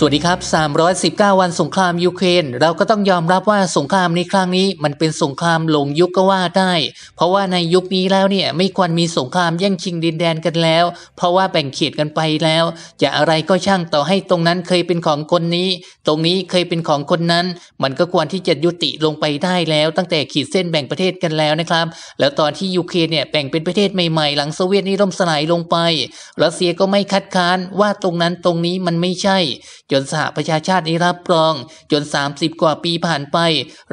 สวัสดีครับ 319 วันสงครามยูเครนเราก็ต้องยอมรับว่าสงครามในครั้งนี้มันเป็นสงครามหลงยุคก็ว่าได้ เพราะว่าในยุคนี้แล้วเนี่ยไม่ควรมีสงครามแย่งชิงดินแดนกันแล้ว เพราะว่าแบ่งเขตกันไปแล้ว จะอะไรก็ช่างต่อให้ตรงนั้นเคยเป็นของคนนี้ ตรงนี้เคยเป็นของคนนั้น มันก็ควรที่จะยุติลงไปได้แล้ว ตั้งแต่ขีดเส้นแบ่งประเทศกันแล้วนะครับแล้วตอนที่ยูเครนเนี่ยแบ่งเป็นประเทศใหม่ๆ หลังโซเวียตนี่ล่มสลายลงไปรัสเซียก็ไม่คัดค้านว่าตรงนั้นตรงนี้มันไม่ใช่จนสหประชาชาตินี้รับรองจน 30 กว่าปีผ่านไป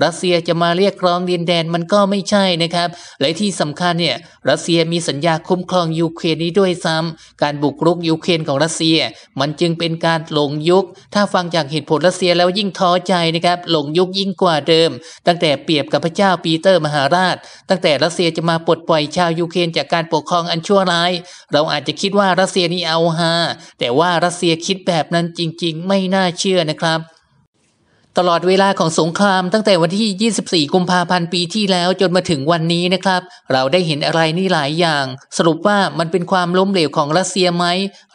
รัสเซียจะมาเรียกร้องดินแดนมันก็ไม่ใช่นะครับ และที่สำคัญเนี่ย รัสเซียมีสัญญาคุ้มครองยูเครนนี้ด้วยซ้ำ การบุกรุกยูเครนของรัสเซีย มันจึงเป็นการหลงยุค ถ้าฟังจากเหตุผลรัสเซียแล้วยิ่งท้อใจนะครับหลงยุคยิ่งกว่าเดิม ตั้งแต่เปรียบกับพระเจ้าปีเตอร์มหาราช ตั้งแต่รัสเซียจะมาปลดปล่อยชาวยูเครนจากการปกครองอันชั่วร้าย เราอาจจะคิดว่ารัสเซียนี่เอาฮาแต่ว่ารัสเซียคิดแบบนั้นจริงไม่น่าเชื่อนะครับ ตลอดเวลาของสงครามตั้งแต่วันที่ 24 กุมภาพันธ์ปีที่แล้วจนมาถึงวันนี้นะครับ เราได้เห็นอะไรนี่หลายอย่าง สรุปว่ามันเป็นความล้มเหลวของรัสเซียไหม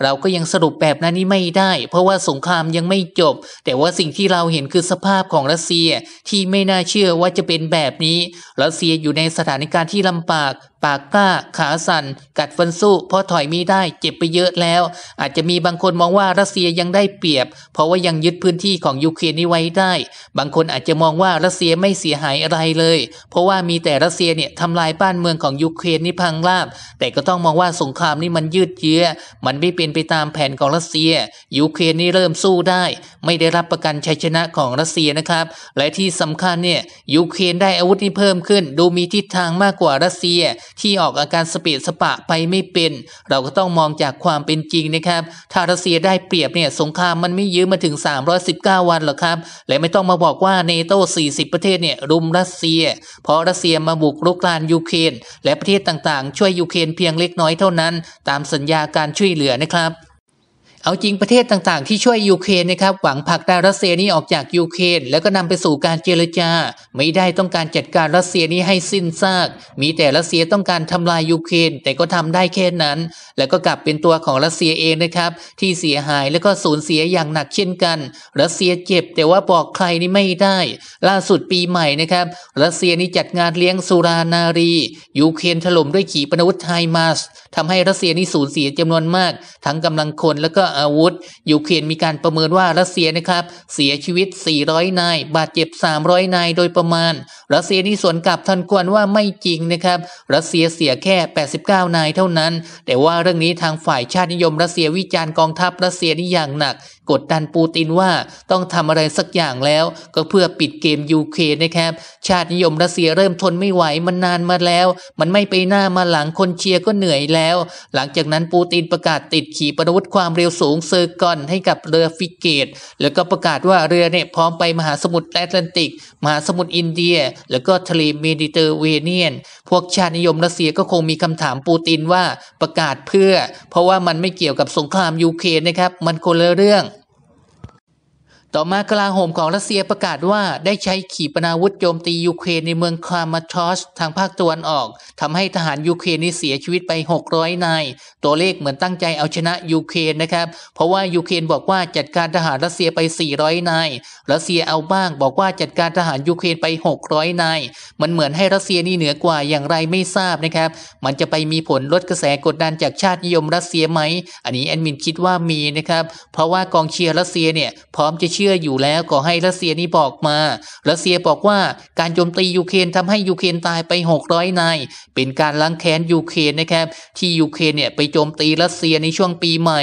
เราก็ยังสรุปแบบนั้นนี่ไม่ได้ เพราะว่าสงครามยังไม่จบ แต่ว่าสิ่งที่เราเห็นคือสภาพของรัสเซียที่ไม่น่าเชื่อว่าจะเป็นแบบนี้รัสเซียอยู่ในสถานการณ์ที่ลำบากปากกล้า ขาสัน่นกัดฟันสู้ เพราะถอยมีได้เจ็บไปเยอะแล้ว อาจจะมีบางคนมองว่ารัสเซียยังได้เปรียบ เพราะว่ายังยึดพื้นที่ของยูเครนนี้ไว้ได้ บางคนอาจจะมองว่ารัสเซียไม่เสียหายอะไรเลย เพราะว่ามีแต่รัสเซียเนี่ยทำลายบ้านเมืองของยูเครนนี่พังราบ แต่ก็ต้องมองว่าสงครามนี่มันยืดเยื้อ มันไม่เป็นไปตามแผนของรัสเซียยูเครนนี่เริ่มสู้ได้ ไม่ได้รับประกันชัยชนะของรัสเซียนะครับ และที่สำคัญเนี่ยยูเครนได้อาวุธนี่เพิ่มขึ้น ดูมีทิศทางมากกว่ารัสเซียที่ออกอาการสเปดสปะไปไม่เป็น เราก็ต้องมองจากความเป็นจริงนะครับ ถ้ารัสเซียได้เปรียบเนี่ยสงครามมันไม่ยื้อมาถึง 319 วันหรอกครับ และไม่ต้องมาบอกว่าเนโต้ 40 ประเทศเนี่ยรุมรัสเซียเพราะรัสเซียมาบุกรุกรานยูเครนและประเทศต่างๆ ช่วยยูเครนเพียงเล็กน้อยเท่านั้น ตามสัญญาการช่วยเหลือนะครับเอาจริงประเทศต่างๆที่ช่วยยูเครนนะครับหวังผลักดันรัสเซียนี้ออกจากยูเครนแล้วก็นำไปสู่การเจรจา ไม่ได้ต้องการจัดการรัสเซียนี้ให้สิ้นซาก มีแต่รัสเซียต้องการทำลายยูเครนแต่ก็ทำได้แค่นั้น แล้วก็กลับเป็นตัวของรัสเซียเองนะครับที่เสียหายแล้วก็สูญเสียอย่างหนักเช่นกันรัสเซียเจ็บ แต่ว่าบอกใครนี่ไม่ได้ ล่าสุดปีใหม่นะครับรัสเซียนี้จัดงานเลี้ยงสุรานารียูเครนถล่มด้วยขีปนาวุธไฮมาสทำให้รัสเซียนี้สูญเสียจำนวนมาก ทั้งกำลังคนแล้วก็อาวุธยูเครนมีการประเมินว่ารัสเซียนะครับเสียชีวิต 400 นาย บาดเจ็บ300 นายโดยประมาณรัสเซียนี่สวนกลับทันควนว่าไม่จริงนะครับรัสเซียเสียแค่ 89 นายเท่านั้น แต่ว่าเรื่องนี้ทางฝ่ายชาตินิยมรัสเซียวิจารณ์กองทัพรัสเซียนี่อย่างหนัก กดดันปูตินว่าต้องทำอะไรสักอย่างแล้ว ก็เพื่อปิดเกมยูเครนนะครับชาตินิยมรัสเซียเริ่มทนไม่ไหวมันนานมาแล้ว มันไม่ไปหน้ามาหลังคนเชียร์ก็เหนื่อยแล้ว หลังจากนั้นปูตินประกาศติดขีปนาวุธความเร็วสูงเซอร์กอนให้กับเรือฟิเกต แล้วก็ประกาศว่าเรือเนี่ยพร้อมไปมหาสมุทรแอตแลนติก มหาสมุทรอินเดีย แล้วก็ทะเลเมดิเตอร์เรเนียน พวกชาตินิยมรัสเซียก็คงมีคำถามปูตินว่าประกาศเพื่อ เพราะว่ามันไม่เกี่ยวกับสงครามยูเครนนะครับ มันคนละเรื่องต่อมากลาโหมของรัสเซียประกาศว่าได้ใช้ขีปนาวุธโจมตียูเครนในเมืองคามาทอสทางภาคตะวันออกทำให้ทหารยูเครนนีเสียชีวิตไป 600 นาย ตัวเลขเหมือนตั้งใจเอาชนะยูเครนนะครับ เพราะว่ายูเครนบอกว่าจัดการทหารรัสเซียไป 400 นายรัสเซียเอาบ้างบอกว่าจัดการทหารยูเครนไป 600 นาย มันเหมือนให้รัสเซียนี่เหนือกว่าอย่างไรไม่ทราบนะครับมันจะไปมีผลลดกระแสกดดันจากชาตินิยมรัสเซียไหม อันนี้แอดมินคิดว่ามีนะครับเพราะว่ากองเชียร์รัสเซียเนี่ยพร้อมจะชื่ออยู่แล้วก็ให้รัสเซียนี่บอกมา รัสเซียบอกว่าการโจมตียูเครนทำให้ยูเครนตายไป 600นาย เป็นการล้างแค้นยูเครนนะครับ ที่ยูเครนเนี่ย ไปโจมตีรัสเซียในช่วงปีใหม่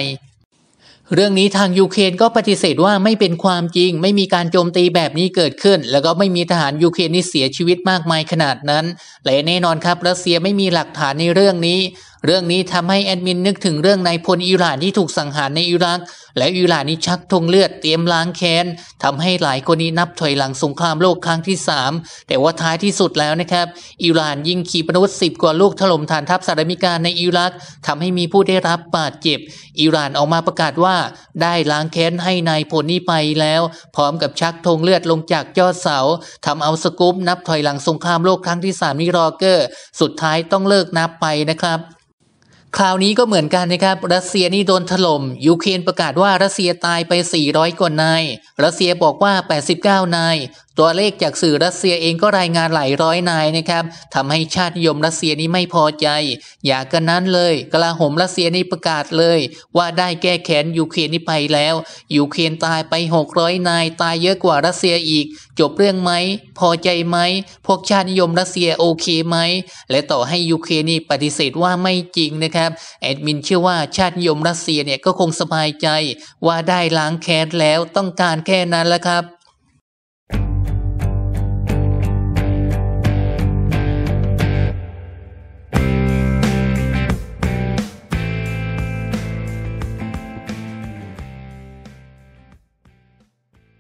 เรื่องนี้ทางยูเครนก็ปฏิเสธว่าไม่เป็นความจริงไม่มีการโจมตีแบบนี้เกิดขึ้น แล้วก็ไม่มีทหารยูเครนที่เสียชีวิตมากมายขนาดนั้น และแน่นอนครับรัสเซียไม่มีหลักฐานในเรื่องนี้เรื่องนี้ทำให้แอดมินนึกถึงเรื่องนายพลอิหร่านที่ถูกสังหารในอิรักและอิหร่านนี้ชักธงเลือดเตรียมล้างแค้นทำให้หลายคนนี้นับถอยหลังสงครามโลกครั้งที่3แต่ว่าท้ายที่สุดแล้วนะครับอิหร่านยิงขีปนาวุธสิบกว่าลูกถล่มฐานทัพสหรัฐอเมริกาในอิรักทำให้มีผู้ได้รับบาดเจ็บอิหร่านออกมาประกาศว่า ได้ล้างแค้นให้นายพลนี้ไปแล้ว พร้อมกับชักธงเลือดลงจากยอดเสาทำเอาสกุปนับถอยหลังสงครามโลกครั้งที่3นี้รอเกอร์สุดท้ายต้องเลิกนับไปนะครับคราวนี้ก็เหมือนกันนะครับ รัสเซียนี่โดนถลม่ม ยูเครนประกาศว่ารัสเซียตายไป 400กว่านาย รัสเซียบอกว่า 89 นายตัวเลข จากสื่อรัสเซียเองก็รายงานหลายร้อยนายนะครับ ทำให้ชาติยมรัสเซียนี้ไม่พอใจ อยากกันนั้นเลยกลาโหมรัสเซียนี่ประกาศเลย ว่าได้แก้แค้นยูเครนนี้ไปแล้ว ยูเครนตายไป 600 นาย ตายเยอะกว่ารัสเซียอีก จบเรื่องไหมพอใจไหมพวกชาตินิยมรัสเซียโอเคไหม และต่อให้ยูเครนนี่ปฏิเสธว่าไม่จริงนะครับแอดมินเชื่อว่าชาตินิยมรัสเซียเนี่ยก็คงสบายใจ ว่าได้ล้างแค้นแล้วต้องการแค่นั้นแล้วครับ